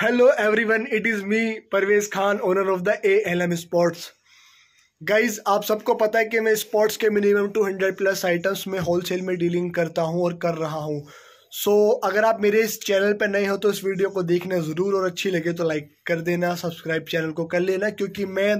hello everyone it is me Parvez Khan owner of the A L M sports guys आप सबको पता है कि मैं स्पोर्ट्स के minimum two hundred plus items में होल सेल में डीलिंग करता हूँ और कर रहा हूँ सो so, अगर आप मेरे इस चैनल पर नए हो तो इस वीडियो को देखना ज़रूर और अच्छी लगे तो लाइक कर देना सब्सक्राइब चैनल को कर लेना क्योंकि मैं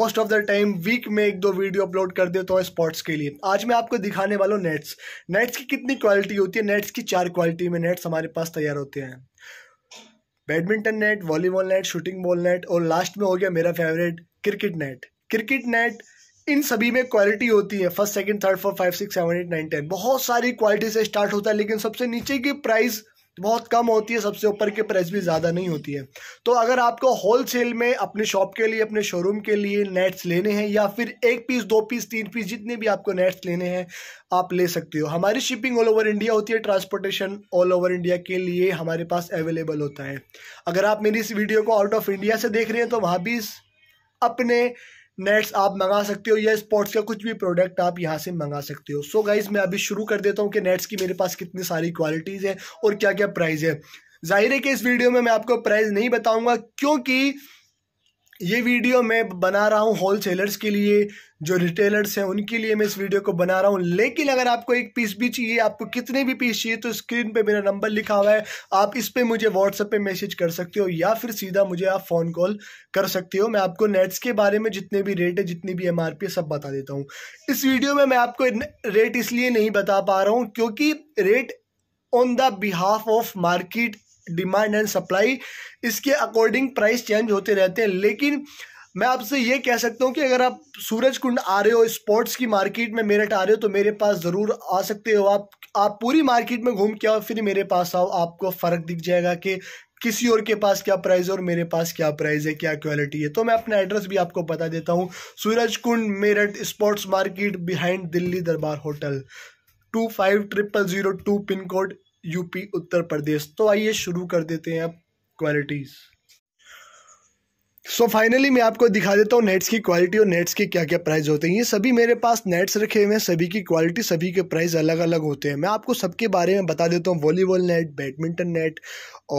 most of the time week में एक दो वीडियो अपलोड कर देता हूँ स्पोर्ट्स के लिए आज मैं आपको दिखाने वाला हूँ नेट्स नेट्स की कितनी क्वालिटी होती है नेट्स की चार क्वालिटी में नेट्स हमारे पास तैयार होते हैं badminton net volleyball net shooting ball net और लास्ट में हो गया मेरा favourite cricket net cricket net इन सभी में क्वालिटी होती है first second third fourth five six seven eight nine ten बहुत सारी क्वालिटी से स्टार्ट होता है लेकिन सबसे नीचे की प्राइस बहुत कम होती है सबसे ऊपर की प्राइस भी ज़्यादा नहीं होती है तो अगर आपको होल सेल में अपने शॉप के लिए अपने शोरूम के लिए नेट्स लेने हैं या फिर एक पीस दो पीस तीन पीस जितने भी आपको नेट्स लेने हैं आप ले सकते हो हमारी शिपिंग ऑल ओवर इंडिया होती है ट्रांसपोर्टेशन ऑल ओवर इंडिया के लिए हमारे पास अवेलेबल होता है अगर आप मेरी इस वीडियो को आउट ऑफ इंडिया से देख रहे हैं तो वहाँ भी अपने नेट्स आप मंगा सकते हो या स्पोर्ट्स का कुछ भी प्रोडक्ट आप यहाँ से मंगा सकते हो सो so गाइज मैं अभी शुरू कर देता हूँ कि नेट्स की मेरे पास कितनी सारी क्वालिटीज़ है और क्या क्या प्राइस है जाहिर है कि इस वीडियो में मैं आपको प्राइस नहीं बताऊंगा क्योंकि ये वीडियो मैं बना रहा हूँ होल सेलर्स के लिए जो रिटेलर्स हैं उनके लिए मैं इस वीडियो को बना रहा हूँ लेकिन अगर आपको एक पीस भी चाहिए आपको कितने भी पीस चाहिए तो स्क्रीन पे मेरा नंबर लिखा हुआ है आप इस पे मुझे व्हाट्सएप पे मैसेज कर सकते हो या फिर सीधा मुझे आप फ़ोन कॉल कर सकते हो मैं आपको नेट्स के बारे में जितने भी रेट है जितनी भी एम है सब बता देता हूँ इस वीडियो में मैं आपको रेट इसलिए नहीं बता पा रहा हूँ क्योंकि rate on the behalf of market demand and supply इसके अकॉर्डिंग प्राइस चेंज होते रहते हैं लेकिन मैं आपसे ये कह सकता हूँ कि अगर आप सूरज कुंड आ रहे हो स्पोर्ट्स की मार्केट में मेरठ आ रहे हो तो मेरे पास ज़रूर आ सकते हो आप आप पूरी मार्केट में घूम के आओ फिर मेरे पास आओ आपको फ़र्क दिख जाएगा कि किसी और के पास क्या प्राइस है और मेरे पास क्या प्राइस है क्या क्वालिटी है तो मैं अपना एड्रेस भी आपको बता देता हूँ Suraj Kund Meerut sports market behind Delhi Darbar hotel two five triple zero two pin code UP Uttar Pradesh तो आइए शुरू कर देते हैं अब क्वालिटीज़ सो so फाइनली मैं आपको दिखा देता हूँ नेट्स की क्वालिटी और नेट्स के क्या क्या प्राइस होते हैं ये सभी मेरे पास नेट्स रखे हुए हैं सभी की क्वालिटी सभी के प्राइस अलग अलग होते हैं मैं आपको सबके बारे में बता देता हूँ वॉलीबॉल नेट बैडमिंटन नेट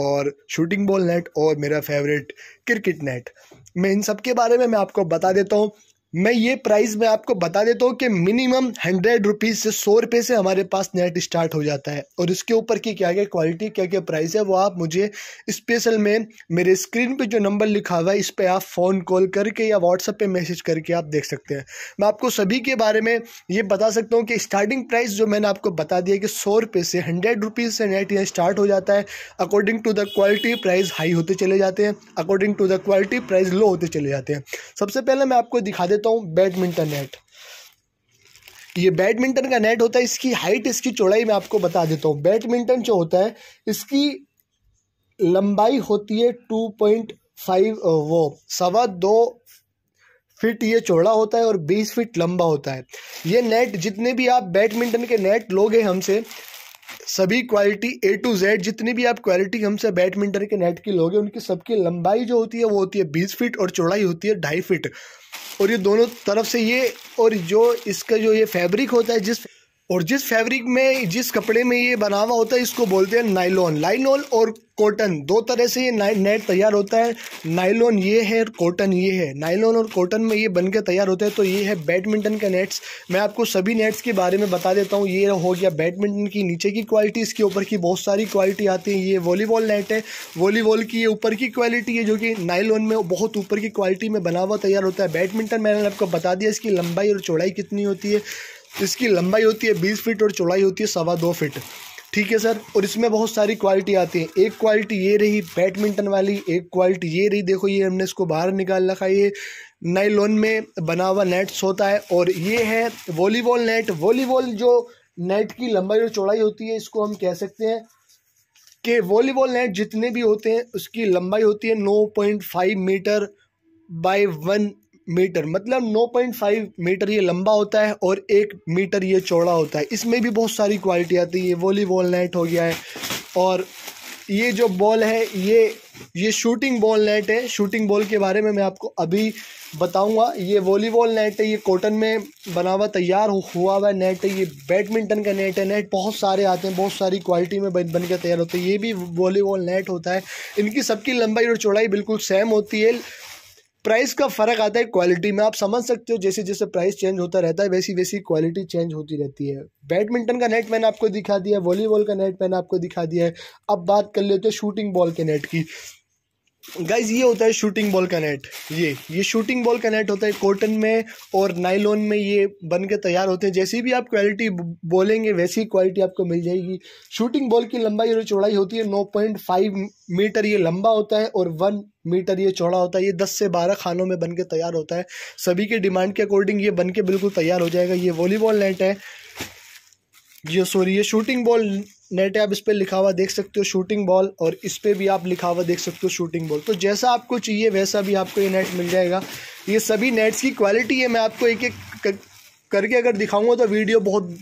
और शूटिंग बॉल नेट और मेरा फेवरेट क्रिकेट नेट मैं इन सब के बारे में मैं आपको बता देता हूँ मैं ये प्राइस मैं आपको बता देता हूँ कि मिनिमम हंड्रेड रुपीज़ से सौ रुपये से हमारे पास नेट स्टार्ट हो जाता है और इसके ऊपर की क्या क्या क्वालिटी क्या क्या प्राइस है वो आप मुझे स्पेशल में मेरे स्क्रीन पे जो नंबर लिखा हुआ है इस पर आप फ़ोन कॉल करके या व्हाट्सअप पे मैसेज करके आप देख सकते हैं मैं आपको सभी के बारे में ये बता सकता हूँ कि स्टार्टिंग प्राइस जो मैंने आपको बता दिया कि सौ रुपये से हंड्रेड रुपीज़ से नेट यहाँ स्टार्ट हो जाता है according to the quality price high होते चले जाते हैं according to the quality price low होते चले जाते हैं सबसे पहले मैं आपको दिखा देता हूँ बैडमिंटन नेट ये बैडमिंटन का नेट होता है इसकी हाइट इसकी चौड़ाई मैं आपको बता देता हूँ बैडमिंटन जो होता है इसकी लंबाई होती है टू पॉइंट फाइव वो सवा दो फिट ये चौड़ा होता है और बीस फिट लंबा होता है ये नेट जितने भी आप बैडमिंटन के नेट लोगे हमसे सभी क्वालिटी ए टू जेड जितनी भी आप क्वालिटी हमसे बैडमिंटन के नेट की लोगे उनकी सबकी लंबाई जो होती है वो होती है बीस फिट और चौड़ाई होती है ढाई फिट और ये दोनों तरफ से ये और जो इसका जो ये फैब्रिक होता है जिस और जिस फैब्रिक में जिस कपड़े में ये बना हुआ होता है इसको बोलते हैं नाइलॉन लाइलॉन और कॉटन दो तरह से ये नेट तैयार होता है नाइलॉन ये है और कॉटन ये है नाइलॉन और कॉटन में ये बनकर तैयार होता है तो ये है बैडमिंटन के नेट्स मैं आपको सभी नेट्स के बारे में बता देता हूँ ये हो गया बैडमिंटन की नीचे की क्वालिटी इसके ऊपर की बहुत सारी क्वालिटी आती है ये वॉलीबॉल नेट है वॉलीबॉल की ये ऊपर की क्वालिटी है जो कि नाइलॉन में बहुत ऊपर की क्वालिटी में बना हुआ तैयार होता है बैडमिंटन मैंने आपको बता दिया इसकी लंबाई और चौड़ाई कितनी होती है इसकी लंबाई होती है बीस फिट और चौड़ाई होती है सवा दो फिट ठीक है सर और इसमें बहुत सारी क्वालिटी आती है एक क्वालिटी ये रही बैडमिंटन वाली एक क्वालिटी ये रही देखो ये हमने इसको बाहर निकाल रखा ये लोन में बना हुआ नेट्स होता है और ये है वॉलीबॉल नेट वॉलीबॉल जो नेट की लंबाई और चौड़ाई होती है इसको हम कह सकते हैं कि वॉलीबॉल नेट जितने भी होते हैं उसकी लंबाई होती है नौ point five metre by one metre मतलब 9.5 मीटर ये लंबा होता है और एक मीटर ये चौड़ा होता है इसमें भी बहुत सारी क्वालिटी आती है वॉलीबॉल नेट हो गया है और ये जो बॉल है ये ये शूटिंग बॉल नेट है शूटिंग बॉल के बारे में मैं आपको अभी बताऊंगा ये वॉलीबॉल नेट है ये कॉटन में बना हुआ तैयार हुआ हुआ नेट है ये बैडमिंटन का नेट है नेट बहुत सारे आते हैं बहुत सारी क्वालिटी में बन के तैयार होते हैं ये भी वॉलीबॉल नेट होता है इनकी सबकी लंबाई और चौड़ाई बिल्कुल सेम होती है प्राइस का फ़र्क आता है क्वालिटी में आप समझ सकते हो जैसे जैसे प्राइस चेंज होता रहता है वैसी वैसी क्वालिटी चेंज होती रहती है बैडमिंटन का नेट मैंने आपको दिखा दिया वॉलीबॉल का नेट मैंने आपको दिखा दिया है अब बात कर लेते हैं शूटिंग बॉल के नेट की गाइज ये होता है शूटिंग बॉल का नेट ये ये शूटिंग बॉल का नेट होता है कॉटन में और नाइलॉन में ये बन के तैयार होते हैं जैसी भी आप क्वालिटी बोलेंगे वैसी क्वालिटी आपको मिल जाएगी शूटिंग बॉल की लंबाई और चौड़ाई होती है नौ पॉइंट फाइव मीटर ये लंबा होता है और वन मीटर ये चौड़ा होता है ये दस से बारह खानों में बन के तैयार होता है सभी के डिमांड के अकॉर्डिंग ये बन के बिल्कुल तैयार हो जाएगा ये वॉलीबॉल नेट है ये सॉरी ये शूटिंग बॉल नेट आप इस पर लिखा हुआ देख सकते हो शूटिंग बॉल और इस पर भी आप लिखा हुआ देख सकते हो शूटिंग बॉल तो जैसा आपको चाहिए वैसा भी आपको ये नेट मिल जाएगा ये सभी नेट्स की क्वालिटी है मैं आपको एक एक करके अगर दिखाऊंगा तो वीडियो बहुत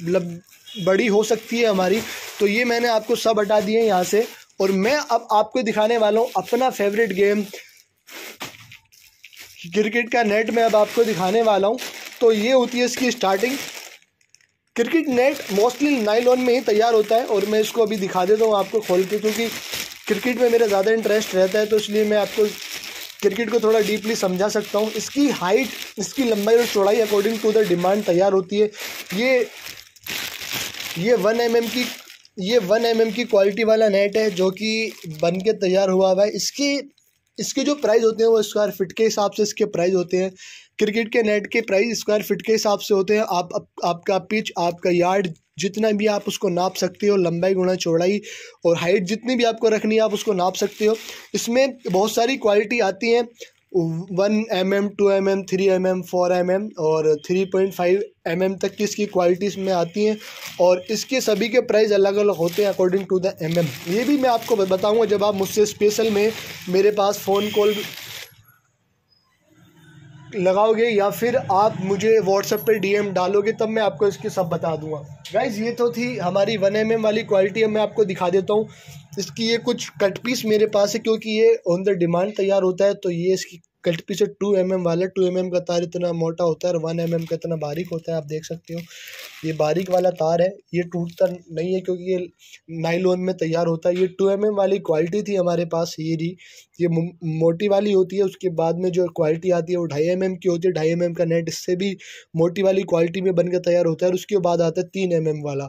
बड़ी हो सकती है हमारी तो ये मैंने आपको सब हटा दिए यहाँ से और मैं अब आपको दिखाने वाला हूँ अपना फेवरेट गेम क्रिकेट का नेट मैं अब आपको दिखाने वाला हूँ तो ये होती है इसकी starting cricket net mostly nylon में ही तैयार होता है और मैं इसको अभी दिखा देता हूँ आपको खोल के क्योंकि क्रिकेट में मेरा ज़्यादा इंटरेस्ट रहता है तो इसलिए मैं आपको क्रिकेट को थोड़ा डीपली समझा सकता हूँ इसकी हाइट इसकी लंबाई और चौड़ाई अकॉर्डिंग टू द डिमांड तैयार होती है ये ये वन एम mm की ये वन एम mm की क्वालिटी वाला नेट है जो कि बन के तैयार हुआ हुआ है इसकी इसके जो प्राइस होते हैं वो स्क्वायर फिट के हिसाब से इसके प्राइस होते हैं क्रिकेट के नेट के प्राइस स्क्वायर फिट के हिसाब से होते हैं आप, आप आपका पिच आपका यार्ड जितना भी आप उसको नाप सकते हो लंबाई गुणा चौड़ाई और हाइट जितनी भी आपको रखनी है आप उसको नाप सकते हो इसमें बहुत सारी क्वालिटी आती हैं one M M two M M three M M four M M और three point five M M तक की इसकी क्वालिटीज़ में आती हैं और इसके सभी के प्राइस अलग अलग होते हैं according to the M M ये भी मैं आपको बताऊंगा जब आप मुझसे स्पेशल में मेरे पास फ़ोन कॉल लगाओगे या फिर आप मुझे व्हाट्सएप पे डीएम डालोगे तब मैं आपको इसके सब बता दूंगा गाइज ये तो थी हमारी वन एम वाली क्वालिटी अब मैं आपको दिखा देता हूँ इसकी ये कुछ कट पीस मेरे पास है क्योंकि ये ऑन द डिमांड तैयार होता है तो ये इसकी कट पीस है टू एम mm वाला टू एम mm का तार इतना मोटा होता है और वन एम mm का इतना बारीक होता है आप देख सकते हो ये बारीक वाला तार है ये टूटता नहीं है क्योंकि ये नाइलोन में तैयार होता है ये टू एम वाली क्वालिटी थी हमारे पास ये रही ये मोटी वाली होती है उसके बाद में जो क्वालिटी आती है वो ढाई एम की होती है ढाई एम का नेट इससे भी मोटी वाली क्वालिटी में बनकर तैयार होता है और उसके बाद आता है तीन एम वाला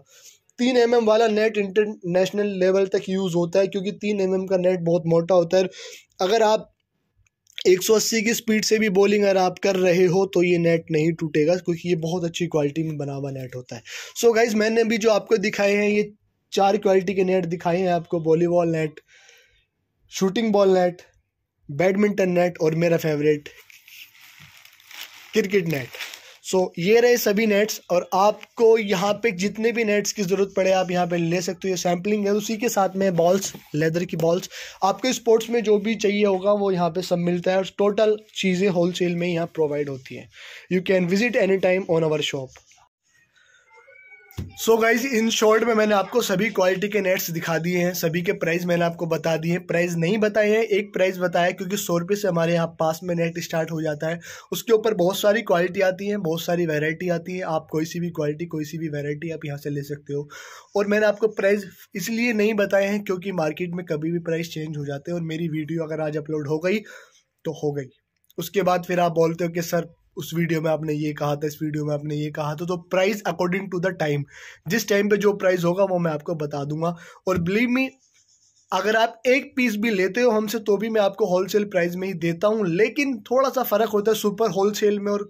तीन एम mm वाला नेट इंटरनेशनल लेवल तक यूज़ होता है क्योंकि तीन एम mm का नेट बहुत मोटा होता है अगर आप 180 की स्पीड से भी बॉलिंग अगर आप कर रहे हो तो ये नेट नहीं टूटेगा क्योंकि ये बहुत अच्छी क्वालिटी में बना हुआ नेट होता है सो so गाइज मैंने भी जो आपको दिखाए हैं ये चार क्वालिटी के नेट दिखाए हैं आपको volleyball net shooting ball net badminton net और मेरा favourite cricket net so so, ये रहे सभी नेट्स और आपको यहाँ पे जितने भी नेट्स की ज़रूरत पड़े आप यहाँ पे ले सकते हो ये सैम्पलिंग है उसी के साथ में बॉल्स लेदर की बॉल्स आपको स्पोर्ट्स में जो भी चाहिए होगा वो यहाँ पे सब मिलता है और टोटल चीज़ें होलसेल में यहाँ प्रोवाइड होती हैं you can visit any time on our shop so guys in short में मैंने आपको सभी क्वालिटी के नेट्स दिखा दिए हैं सभी के प्राइस मैंने आपको बता दिए हैं प्राइस नहीं बताए हैं एक प्राइस बताया क्योंकि सौ रुपये से हमारे यहाँ पास में नेट स्टार्ट हो जाता है उसके ऊपर बहुत सारी क्वालिटी आती है बहुत सारी वैरायटी आती है आप कोई सी भी क्वालिटी कोई सी भी वैरायटी आप यहाँ से ले सकते हो और मैंने आपको प्राइस इसलिए नहीं बताए हैं क्योंकि मार्केट में कभी भी प्राइस चेंज हो जाते हैं और मेरी वीडियो अगर आज अपलोड हो गई तो हो गई उसके बाद फिर आप बोलते हो कि सर उस वीडियो में आपने ये कहा था इस वीडियो में आपने ये कहा था तो price according to the time जिस टाइम पे जो प्राइस होगा वो मैं आपको बता दूंगा और बिलीव मी अगर आप एक पीस भी लेते हो हमसे तो भी मैं आपको होलसेल प्राइस में ही देता हूँ लेकिन थोड़ा सा फ़र्क होता है सुपर होलसेल में और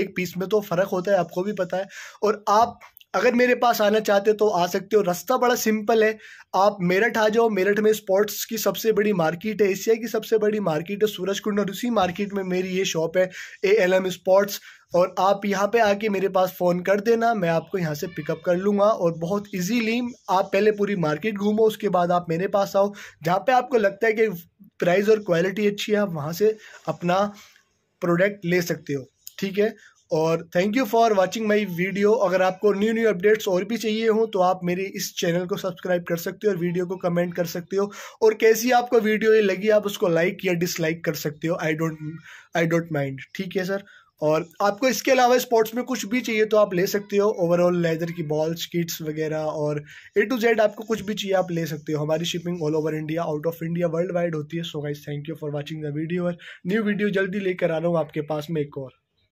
एक पीस में तो फ़र्क होता है आपको भी पता है और आप अगर मेरे पास आना चाहते हो तो आ सकते हो रास्ता बड़ा सिंपल है आप मेरठ आ जाओ मेरठ में स्पोर्ट्स की सबसे बड़ी मार्केट है एशिया की सबसे बड़ी मार्केट है सूरज कुंड और उसी मार्केट में मेरी ये शॉप है ए एल एम स्पोर्ट्स और आप यहाँ पे आके मेरे पास फ़ोन कर देना मैं आपको यहाँ से पिकअप कर लूँगा और बहुत इजीली आप पहले पूरी मार्केट घूमो उसके बाद आप मेरे पास आओ जहाँ पे आपको लगता है कि प्राइस और क्वालिटी अच्छी है आप वहाँ से अपना प्रोडक्ट ले सकते हो ठीक है और thank you for watching my video अगर आपको न्यू न्यू अपडेट्स और भी चाहिए हो तो आप मेरे इस चैनल को सब्सक्राइब कर सकते हो और वीडियो को कमेंट कर सकते हो और कैसी आपको वीडियो ये लगी आप उसको लाइक या डिसलाइक कर सकते हो I don't I don't mind ठीक है सर और आपको इसके अलावा स्पोर्ट्स में कुछ भी चाहिए तो आप ले सकते हो ओवरऑल लेदर की बॉल्स किट्स वगैरह और ए टू जेड आपको कुछ भी चाहिए आप ले सकते हो हमारी shipping all over India out of India worldwide होती है so guys thank you for watching the video और न्यू वीडियो जल्दी लेकर आ रहा हूँ आपके पास में एक और